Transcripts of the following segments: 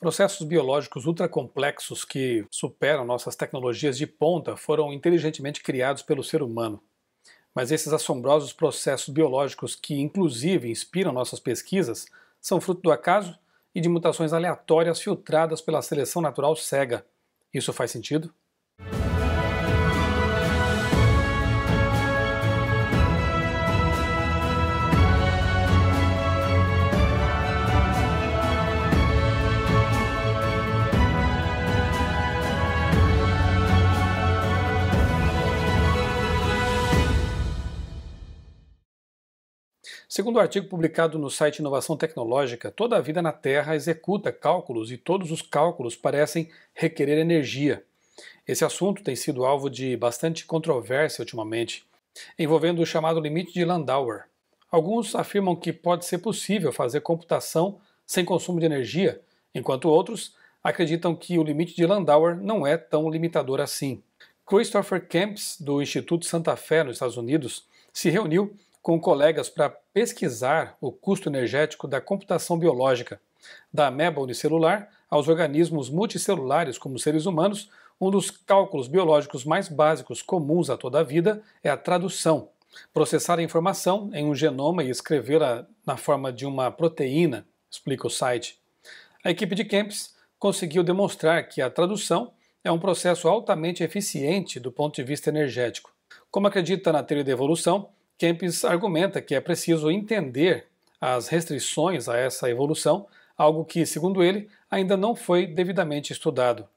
Processos biológicos ultracomplexos que superam nossas tecnologias de ponta foram inteligentemente criados pelo ser humano. Mas esses assombrosos processos biológicos que inclusive inspiram nossas pesquisas são fruto do acaso e de mutações aleatórias filtradas pela seleção natural cega. Isso faz sentido? Segundo o um artigo publicado no site Inovação Tecnológica, toda a vida na Terra executa cálculos e todos os cálculos parecem requerer energia. Esse assunto tem sido alvo de bastante controvérsia ultimamente, envolvendo o chamado limite de Landauer. Alguns afirmam que pode ser possível fazer computação sem consumo de energia, enquanto outros acreditam que o limite de Landauer não é tão limitador assim. Christopher Camps, do Instituto Santa Fé, nos Estados Unidos, se reuniu com colegas para pesquisar o custo energético da computação biológica, da ameba unicelular aos organismos multicelulares como seres humanos, um dos cálculos biológicos mais básicos comuns a toda a vida é a tradução. Processar a informação em um genoma e escrevê-la na forma de uma proteína, explica o site. A equipe de Kemps conseguiu demonstrar que a tradução é um processo altamente eficiente do ponto de vista energético. Como acredita na teoria da evolução, Kempis argumenta que é preciso entender as restrições a essa evolução, algo que, segundo ele, ainda não foi devidamente estudado.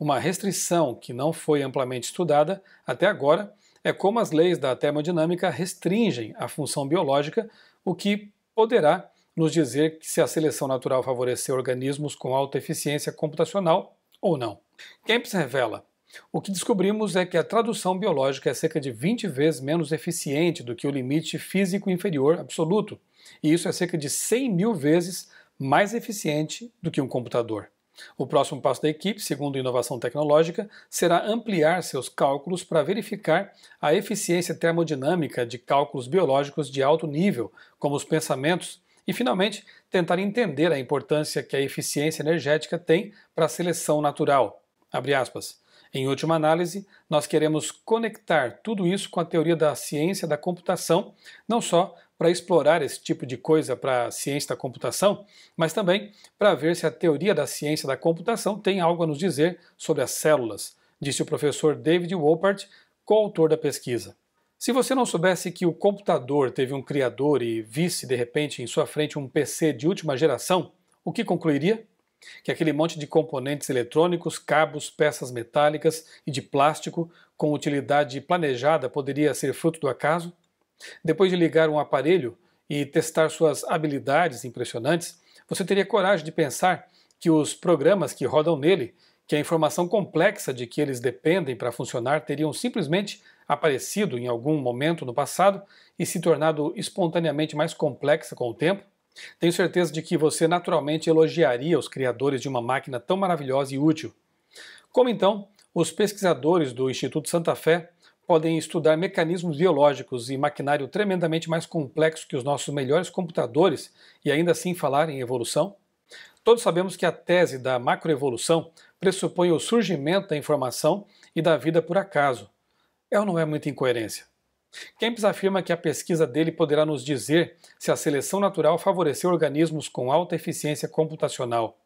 Uma restrição que não foi amplamente estudada até agora é como as leis da termodinâmica restringem a função biológica, o que poderá nos dizer se a seleção natural favoreceu organismos com alta eficiência computacional ou não. Kempis revela o que descobrimos é que a tradução biológica é cerca de 20 vezes menos eficiente do que o limite físico inferior absoluto, e isso é cerca de 100 mil vezes mais eficiente do que um computador. O próximo passo da equipe, segundo inovação tecnológica, será ampliar seus cálculos para verificar a eficiência termodinâmica de cálculos biológicos de alto nível, como os pensamentos, e finalmente tentar entender a importância que a eficiência energética tem para a seleção natural. Abre aspas. Em última análise, nós queremos conectar tudo isso com a teoria da ciência da computação, não só para explorar esse tipo de coisa para a ciência da computação, mas também para ver se a teoria da ciência da computação tem algo a nos dizer sobre as células, disse o professor David Wolpert, coautor da pesquisa. Se você não soubesse que o computador teve um criador e visse de repente em sua frente um PC de última geração, o que concluiria? que é aquele monte de componentes eletrônicos, cabos, peças metálicas e de plástico com utilidade planejada poderia ser fruto do acaso? Depois de ligar um aparelho e testar suas habilidades impressionantes, você teria coragem de pensar que os programas que rodam nele, que a informação complexa de que eles dependem para funcionar teriam simplesmente aparecido em algum momento no passado e se tornado espontaneamente mais complexa com o tempo? Tenho certeza de que você naturalmente elogiaria os criadores de uma máquina tão maravilhosa e útil. Como então, os pesquisadores do Instituto Santa Fé podem estudar mecanismos biológicos e maquinário tremendamente mais complexo que os nossos melhores computadores e ainda assim falar em evolução? Todos sabemos que a tese da macroevolução pressupõe o surgimento da informação e da vida por acaso. É ou não é muita incoerência? Kempis afirma que a pesquisa dele poderá nos dizer se a seleção natural favoreceu organismos com alta eficiência computacional.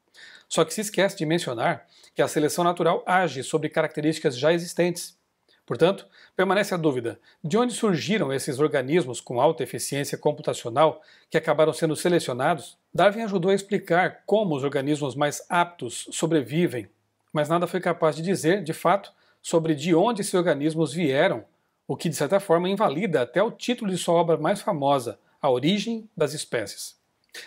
Só que se esquece de mencionar que a seleção natural age sobre características já existentes. Portanto, permanece a dúvida de onde surgiram esses organismos com alta eficiência computacional que acabaram sendo selecionados. Darwin ajudou a explicar como os organismos mais aptos sobrevivem, mas nada foi capaz de dizer, de fato, sobre de onde esses organismos vieram o que de certa forma invalida até o título de sua obra mais famosa, A Origem das Espécies.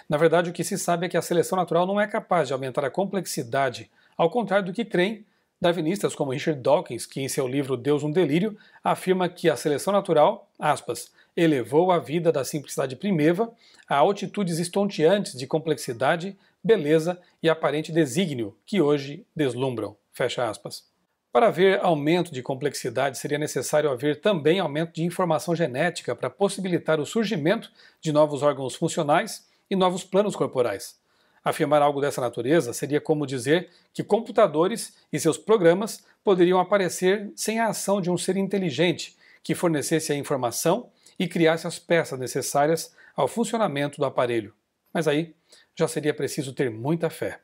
Na verdade, o que se sabe é que a seleção natural não é capaz de aumentar a complexidade, ao contrário do que creem darwinistas como Richard Dawkins, que em seu livro Deus um Delírio afirma que a seleção natural, aspas, elevou a vida da simplicidade primeva a altitudes estonteantes de complexidade, beleza e aparente desígnio que hoje deslumbram. Fecha aspas. Para haver aumento de complexidade, seria necessário haver também aumento de informação genética para possibilitar o surgimento de novos órgãos funcionais e novos planos corporais. Afirmar algo dessa natureza seria como dizer que computadores e seus programas poderiam aparecer sem a ação de um ser inteligente que fornecesse a informação e criasse as peças necessárias ao funcionamento do aparelho. Mas aí já seria preciso ter muita fé.